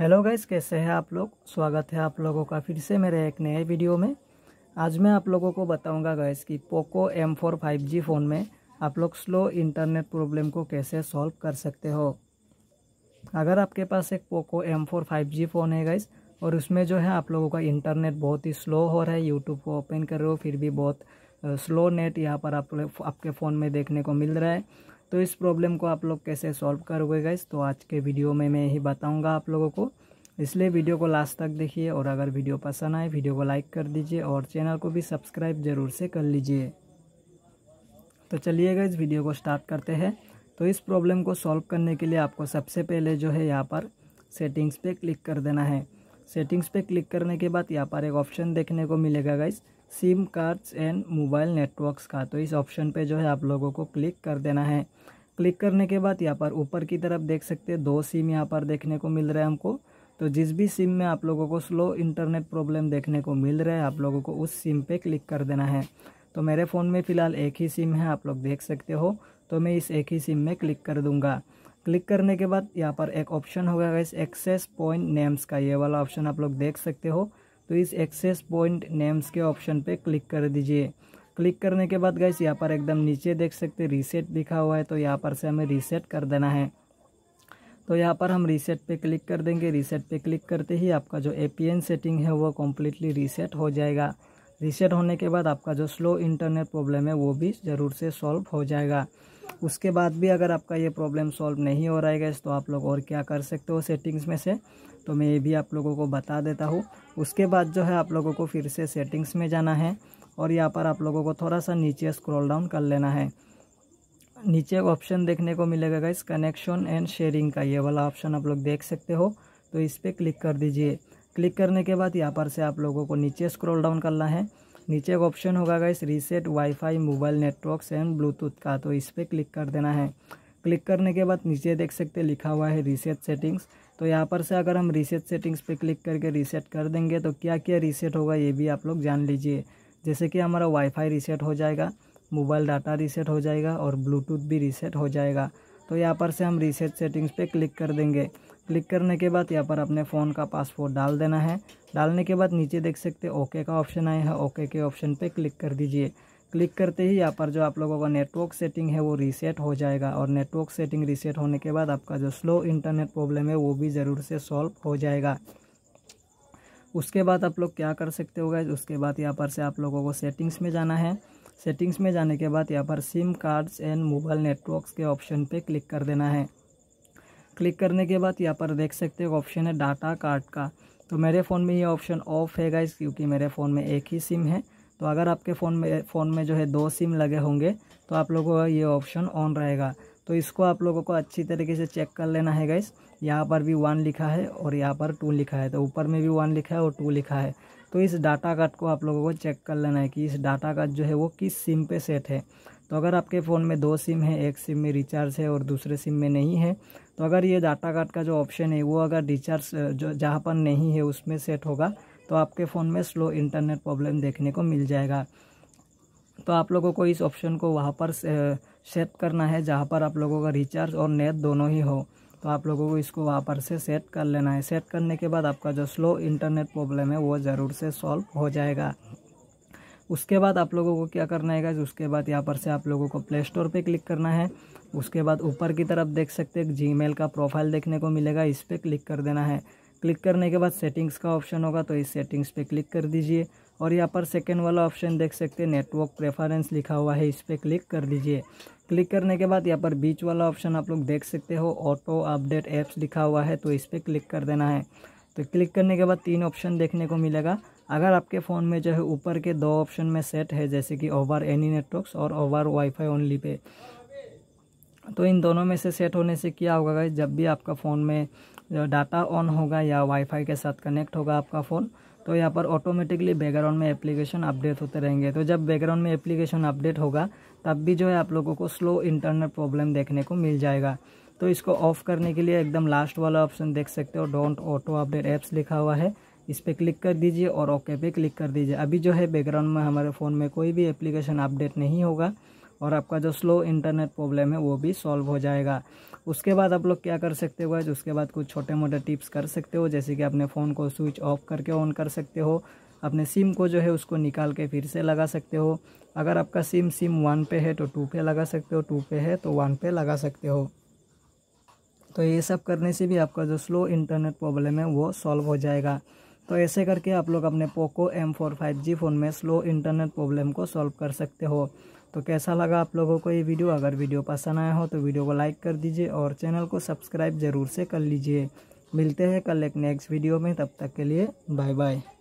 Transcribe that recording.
hello guys कैसे हैं आप लोग स्वागत है आप लोगों का फिर से मेरे एक नए वीडियो में आज मैं आप लोगों को बताऊंगा गाइस कि Poco M four five G phone में आप लोग स्लो इंटरनेट प्रॉब्लम को कैसे सॉल्व कर सकते हो अगर आपके पास एक Poco M four five G phone है गाइस और उसमें जो है आप लोगों का इंटरनेट बहुत ही स्लो हो रहा है यूट्यूब को ओपन कर रहे हो फिर भी बहुत स्लो नेट यहाँ पर आप आपके फ़ोन में देखने को मिल रहा है तो इस प्रॉब्लम को आप लोग कैसे सॉल्व करोगे गाइस तो आज के वीडियो में मैं यही बताऊँगा आप लोगों को इसलिए वीडियो को लास्ट तक देखिए और अगर वीडियो पसंद आए वीडियो को लाइक कर दीजिए और चैनल को भी सब्सक्राइब ज़रूर से कर लीजिए तो चलिएगा इस वीडियो को स्टार्ट करते हैं तो इस प्रॉब्लम को सॉल्व करने के लिए आपको सबसे पहले जो है यहाँ पर सेटिंग्स पे क्लिक कर देना है सेटिंग्स पे क्लिक करने के बाद यहाँ पर एक ऑप्शन देखने को मिलेगा guys SIM cards and mobile networks का तो इस ऑप्शन पे जो है आप लोगों को क्लिक कर देना है क्लिक करने के बाद यहाँ पर ऊपर की तरफ देख सकते हैं दो सिम यहाँ पर देखने को मिल रहा है हमको तो जिस भी सिम में आप लोगों को स्लो इंटरनेट प्रॉब्लम देखने को मिल रहा है आप लोगों को उस सिम पे क्लिक कर देना है तो मेरे फ़ोन में फ़िलहाल एक ही सिम है आप लोग देख सकते हो तो मैं इस एक ही सिम में क्लिक कर दूंगा क्लिक करने के बाद यहाँ पर एक ऑप्शन होगा इस एक्सेस पॉइंट नेम्स का ये वाला ऑप्शन आप लोग देख सकते हो तो इस एक्सेस पॉइंट नेम्स के ऑप्शन पे क्लिक कर दीजिए क्लिक करने के बाद गैस यहाँ पर एकदम नीचे देख सकते रीसेट लिखा हुआ है तो यहाँ पर से हमें रीसेट कर देना है तो यहाँ पर हम रीसेट पे क्लिक कर देंगे रीसेट पे क्लिक करते ही आपका जो ए सेटिंग है वो कम्प्लीटली रीसेट हो जाएगा रीसेट होने के बाद आपका जो स्लो इंटरनेट प्रॉब्लम है वो भी ज़रूर से सॉल्व हो जाएगा उसके बाद भी अगर आपका ये प्रॉब्लम सॉल्व नहीं हो रहा है गैस तो आप लोग और क्या कर सकते हो सेटिंग्स में से तो मैं ये भी आप लोगों को बता देता हूँ उसके बाद जो है आप लोगों को फिर से सेटिंग्स में जाना है और यहाँ पर आप लोगों को थोड़ा सा नीचे स्क्रॉल डाउन कर लेना है नीचे ऑप्शन देखने को मिलेगा गैस कनेक्शन एंड शेयरिंग का ये वाला ऑप्शन आप लोग देख सकते हो तो इस पर क्लिक कर दीजिए क्लिक करने के बाद यहाँ पर से आप लोगों को नीचे स्क्रॉल डाउन करना है नीचे एक ऑप्शन होगा guys reset wifi mobile networks and Bluetooth का तो इस पर क्लिक कर देना है क्लिक करने के बाद नीचे देख सकते लिखा हुआ है रीसेट सेटिंग्स तो यहाँ पर से अगर हम रीसेट सेटिंग्स पे क्लिक करके रीसेट कर देंगे तो क्या क्या रीसेट होगा ये भी आप लोग जान लीजिए जैसे कि हमारा वाईफाई रीसेट हो जाएगा मोबाइल डाटा रीसेट हो जाएगा और ब्लूटूथ भी रीसेट हो जाएगा तो यहाँ पर से हम रीसेट सेटिंग्स पे क्लिक कर देंगे क्लिक करने के बाद यहाँ पर अपने फ़ोन का पासवर्ड डाल देना है डालने के बाद नीचे देख सकते ओके का ऑप्शन आया है ओके के ऑप्शन पे क्लिक कर दीजिए क्लिक करते ही यहाँ पर जो आप लोगों का नेटवर्क सेटिंग है वो रीसेट हो जाएगा और नेटवर्क सेटिंग रीसेट होने के बाद आपका जो स्लो इंटरनेट प्रॉब्लम है वो भी ज़रूर से सॉल्व हो जाएगा उसके बाद आप लोग क्या कर सकते हो गए उसके बाद यहाँ पर से आप लोगों को सेटिंग्स में जाना है सेटिंग्स में जाने के बाद यहाँ पर SIM cards and mobile networks के ऑप्शन पे क्लिक कर देना है क्लिक करने के बाद यहाँ पर देख सकते हो ऑप्शन है डाटा कार्ड का तो मेरे फ़ोन में ये ऑप्शन ऑफ है गाइज क्योंकि मेरे फ़ोन में एक ही सिम है तो अगर आपके फ़ोन में फ़ोन में जो है दो सिम लगे होंगे तो आप लोगों का ये ऑप्शन ऑन रहेगा तो इसको आप लोगों को अच्छी तरीके से चेक कर लेना है गाइस यहाँ पर भी वन लिखा है और यहाँ पर टू लिखा है तो ऊपर में भी वन लिखा है और टू लिखा है तो इस डाटा कार्ड को आप लोगों को चेक कर लेना है कि इस डाटा कार्ड जो है वो किस सिम पे सेट है तो अगर आपके फ़ोन में दो सिम है एक सिम में रिचार्ज है और दूसरे सिम में नहीं है तो अगर ये डाटा कार्ड का जो ऑप्शन है वो अगर रिचार्ज जो जहाँ पर नहीं है उसमें सेट होगा तो आपके फ़ोन में स्लो इंटरनेट प्रॉब्लम देखने को मिल जाएगा तो आप लोगों को इस ऑप्शन को वहाँ पर सेट करना है जहाँ पर आप लोगों का रिचार्ज और नेट दोनों ही हो तो आप लोगों को इसको वहाँ पर से सेट कर लेना है सेट करने के बाद आपका जो स्लो इंटरनेट प्रॉब्लम है वो ज़रूर से सॉल्व हो जाएगा उसके बाद आप लोगों को क्या करना है उसके बाद यहाँ पर से आप लोगों को प्ले स्टोर पर क्लिक करना है उसके बाद ऊपर की तरफ देख सकते हैं मेल का प्रोफाइल देखने को मिलेगा इस पर क्लिक कर देना है क्लिक करने के बाद सेटिंग्स का ऑप्शन होगा तो इस सेटिंग्स पर क्लिक कर दीजिए और यहाँ पर सेकेंड वाला ऑप्शन देख सकते हैं नेटवर्क प्रेफरेंस लिखा हुआ है इस पर क्लिक कर दीजिए क्लिक करने के बाद यहाँ पर बीच वाला ऑप्शन आप लोग देख सकते हो ऑटो अपडेट ऐप्स लिखा हुआ है तो इस पर क्लिक कर देना है तो क्लिक करने के बाद तीन ऑप्शन देखने को मिलेगा अगर आपके फ़ोन में जो है ऊपर के दो ऑप्शन में सेट है जैसे कि ओवर एनी नेटवर्क्स और ओवर वाईफाई ओनली पे तो इन दोनों में से सेट होने से क्या होगा गाइज जब भी आपका फ़ोन में डाटा ऑन होगा या वाईफाई के साथ कनेक्ट होगा आपका फ़ोन तो यहाँ पर ऑटोमेटिकली बैकग्राउंड में एप्लीकेशन अपडेट होते रहेंगे तो जब बैकग्राउंड में एप्लीकेशन अपडेट होगा तब भी जो है आप लोगों को स्लो इंटरनल प्रॉब्लम देखने को मिल जाएगा तो इसको ऑफ करने के लिए एकदम लास्ट वाला ऑप्शन देख सकते हो डोंट ऑटो अपडेट ऐप्स लिखा हुआ है इस पर क्लिक कर दीजिए और ओके पे क्लिक कर दीजिए अभी जो है बैकग्राउंड में हमारे फ़ोन में कोई भी एप्लीकेशन अपडेट नहीं होगा और आपका जो स्लो इंटरनेट प्रॉब्लम है वो भी सॉल्व हो जाएगा उसके बाद आप लोग क्या कर सकते हो गाइज उसके बाद कुछ छोटे मोटे टिप्स कर सकते हो जैसे कि अपने फ़ोन को स्विच ऑफ करके ऑन कर सकते हो अपने सिम को जो है उसको निकाल के फिर से लगा सकते हो अगर आपका सिम सिम वन पे है तो टू पे लगा सकते हो टू पे है तो वन पे लगा सकते हो तो ये सब करने से भी आपका जो स्लो इंटरनेट प्रॉब्लम है वो सॉल्व हो जाएगा तो ऐसे करके आप लोग अपने Poco M four five G phone में स्लो इंटरनेट प्रॉब्लम को सॉल्व कर सकते हो तो कैसा लगा आप लोगों को ये वीडियो अगर वीडियो पसंद आया हो तो वीडियो को लाइक कर दीजिए और चैनल को सब्सक्राइब ज़रूर से कर लीजिए मिलते हैं कल एक नेक्स्ट वीडियो में तब तक के लिए बाय बाय